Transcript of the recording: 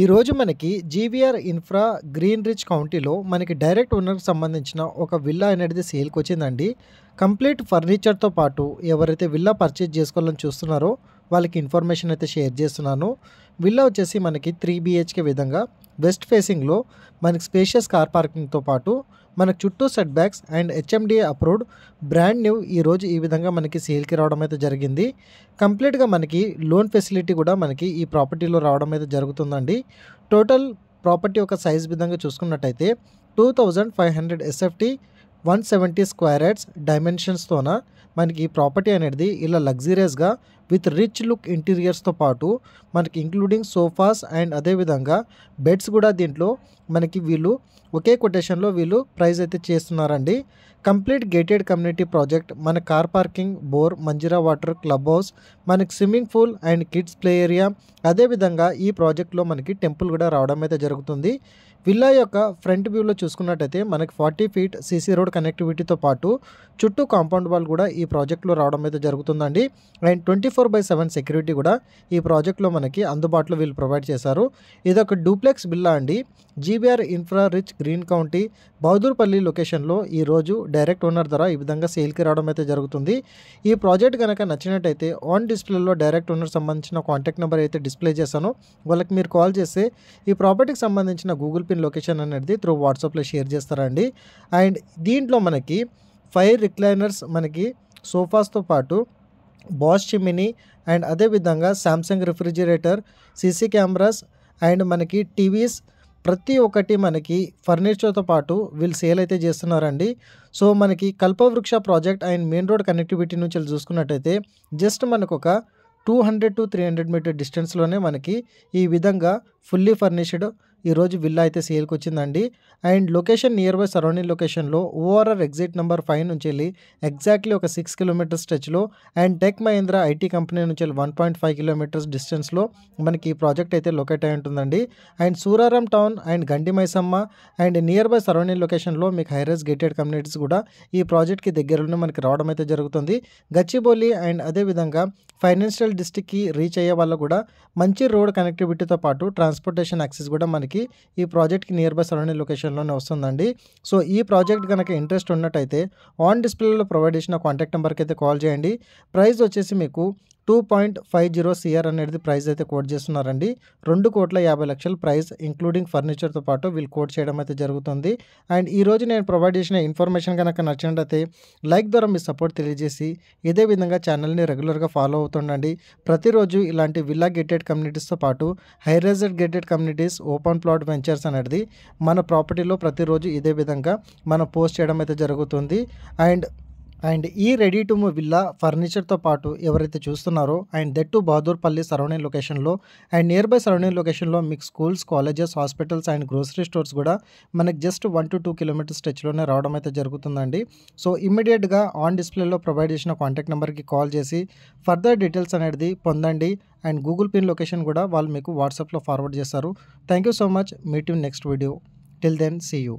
ఈరోజు మనకి GVR infra green rich కౌంటీలో మనకి డైరెక్ట్ ఓనర్కి సంబంధించిన ఒక విల్లా అనేది సేల్కి వచ్చిందండి కంప్లీట్ ఫర్నిచర్తో పాటు ఎవరైతే విల్లా పర్చేజ్ చేసుకోవాలని చూస్తున్నారో వాళ్ళకి ఇన్ఫర్మేషన్ అయితే షేర్ చేస్తున్నాను విల్లా వచ్చేసి మనకి త్రీ బిహెచ్కే విధంగా వెస్ట్ ఫేసింగ్లో మనకి స్పేషియస్ కార్ పార్కింగ్తో పాటు మనకు చుట్టూ set backs and HMDA approved brand new ఈరోజు ఈ విధంగా మనకి సేల్కి రావడం అయితే జరిగింది కంప్లీట్గా మనకి లోన్ ఫెసిలిటీ కూడా మనకి ఈ ప్రాపర్టీలో రావడం అయితే జరుగుతుందండి టోటల్ ప్రాపర్టీ యొక్క సైజ్ విధంగా చూసుకున్నట్టయితే two thousand five hundred SFT one seventy square yards డైమెన్షన్స్తోన మనకి ఈ ప్రాపర్టీ అనేది ఇలా లగ్జరియస్గా విత్ రిచ్ లుక్ ఇంటీరియర్స్తో పాటు మనకి ఇంక్లూడింగ్ సోఫాస్ అండ్ అదేవిధంగా బెడ్స్ కూడా దీంట్లో మనకి వీళ్ళు ఒకే కొటేషన్లో వీళ్ళు ప్రైజ్ అయితే చేస్తున్నారండి కంప్లీట్ గేటెడ్ కమ్యూనిటీ ప్రాజెక్ట్ మన car parking bore Manjira water club house మనకి swimming pool and kids play area అదేవిధంగా ఈ ప్రాజెక్ట్లో మనకి టెంపుల్ కూడా రావడం అయితే జరుగుతుంది విల్లా యొక్క ఫ్రంట్ వ్యూలో చూసుకున్నట్టయితే మనకి ఫార్టీ ఫీట్ సీసీ రోడ్ కనెక్టివిటీతో పాటు చుట్టూ కాంపౌండ్ వాల్ కూడా ఈ ప్రాజెక్ట్లో రావడం అయితే జరుగుతుందండి and twenty four by seven security కూడా ఈ ప్రాజెక్ట్లో మనకి అందుబాటులో వీళ్ళు ప్రొవైడ్ చేశారు ఇది ఒక డూప్లెక్స్ బిల్లా అండి GBR infra rich green county Bahadurpally లొకేషన్లో ఈరోజు డైరెక్ట్ ఓనర్ ధర ఈ విధంగా సేల్కి రావడం అయితే జరుగుతుంది ఈ ప్రాజెక్ట్ కనుక నచ్చినట్టయితే ఆన్ డిస్ప్లేలో డైరెక్ట్ ఓనర్ సంబంధించిన కాంటాక్ట్ నెంబర్ అయితే డిస్ప్లే చేశాను వాళ్ళకి మీరు కాల్ చేస్తే ఈ ప్రాపర్టీకి సంబంధించిన గూగుల్ పిన్ లొకేషన్ అనేది త్రూ వాట్సాప్లో షేర్ చేస్తారండి అండ్ దీంట్లో మనకి ఫైర్ రిక్లైనర్స్ మనకి సోఫాస్తో పాటు బాస్ చిమ్మిని అండ్ అదేవిధంగా Samsung refrigerator CC cameras and మనకి టీవీస్ ప్రతి ఒక్కటి మనకి ఫర్నిచర్తో పాటు వీళ్ళు సేల్ అయితే చేస్తున్నారండి సో మనకి Kalpavriksha project and main road connectivity నుంచి చూసుకున్నట్టయితే జస్ట్ మనకు ఒక two hundred to three hundred metre డిస్టెన్స్లోనే మనకి ఈ విధంగా ఫుల్లీ ఫర్నిష్డ్ ఈరోజు విల్లా అయితే సేల్కి వచ్చిందండి and location nearby surrounding లొకేషన్లో ఓఆర్ఆర్ ఎగ్జిట్ నెంబర్ ఫైవ్ నుంచి వెళ్ళి ఎగ్జాక్ట్లీ ఒక సిక్స్ కిలోమీటర్స్ స్ట్రెచ్లో and tech Mahindra IT company నుంచి వెళ్ళి వన్ పాయింట్ ఫైవ్ కిలోమీటర్స్ డిస్టెన్స్లో మనకి ఈ ప్రాజెక్ట్ అయితే లొకేట్ అయి ఉంటుందండి and సూరారాం town and Gandi Maisamma and nearby surrounding లొకేషన్లో మీకు హైరైజ్ గేటెడ్ కమ్యూనిటీస్ కూడా ఈ ప్రాజెక్ట్కి దగ్గరలోనే మనకి రావడం అయితే జరుగుతుంది గచ్చిబౌలి అండ్ అదేవిధంగా ఫైనాన్షియల్ డిస్టిక్కి రీచ్ అయ్యే వాళ్ళు కూడా మంచి రోడ్ కనెక్టివిటీతో పాటు ట్రాన్స్ ట్రాన్స్పోర్టేషన్ యాక్సెస్ కూడా మనకి ఈ ప్రాజెక్ట్కి నియర్ బై సరౌండింగ్ లొకేషన్లోనే వస్తుందండి సో ఈ ప్రాజెక్ట్ కనుక ఇంట్రెస్ట్ ఉన్నట్టయితే ఆన్ డిస్ప్లేలో ప్రొవైడ్ చేసిన కాంటాక్ట్ నెంబర్కి అయితే కాల్ చేయండి ప్రైస్ వచ్చేసి మీకు two point five zero C R అనేది ప్రైస్ అయితే కోట్ చేస్తున్నారండి రెండు కోట్ల యాభై లక్షల ప్రైస్ ఇంక్లూడింగ్ ఫర్నిచర్తో పాటు వీళ్ళు కోట్ చేయడం అయితే జరుగుతుంది అండ్ ఈరోజు నేను ప్రొవైడ్ చేసిన ఇన్ఫర్మేషన్ కనుక నచ్చినట్టయితే లైక్ ద్వారా మీ సపోర్ట్ తెలియజేసి ఇదే విధంగా ఛానల్ని రెగ్యులర్గా ఫాలో అవుతుండండి ప్రతిరోజు ఇలాంటి విల్లా గేటెడ్ కమ్యూనిటీస్తో పాటు high rised gated communities open plot ventures అనేది మన ప్రాపర్టీలో ప్రతిరోజు ఇదే విధంగా మనం పోస్ట్ చేయడం అయితే జరుగుతుంది అండ్ అండ్ ఈ రెడీ టు మూవ్ విల్లా ఫర్నిచర్తో పాటు ఎవరైతే చూస్తున్నారో and that to Bahadurpally surrounding లొకేషన్లో అండ్ నియర్ బై సరౌండింగ్ లొకేషన్లో మీకు schools colleges hospitals and grocery stores కూడా మనకి just one to two kilometres స్ట్రెచ్లోనే రావడం అయితే జరుగుతుందండి సో ఇమ్మీడియట్గా ఆన్ డిస్ప్లేలో ప్రొవైడ్ చేసిన కాంటాక్ట్ నెంబర్కి కాల్ చేసి ఫర్దర్ డీటెయిల్స్ అనేది పొందండి అండ్ గూగుల్ పిన్ లొకేషన్ కూడా వాళ్ళు మీకు వాట్సాప్లో ఫార్వర్డ్ చేస్తారు thank you so much meet you next video till then see you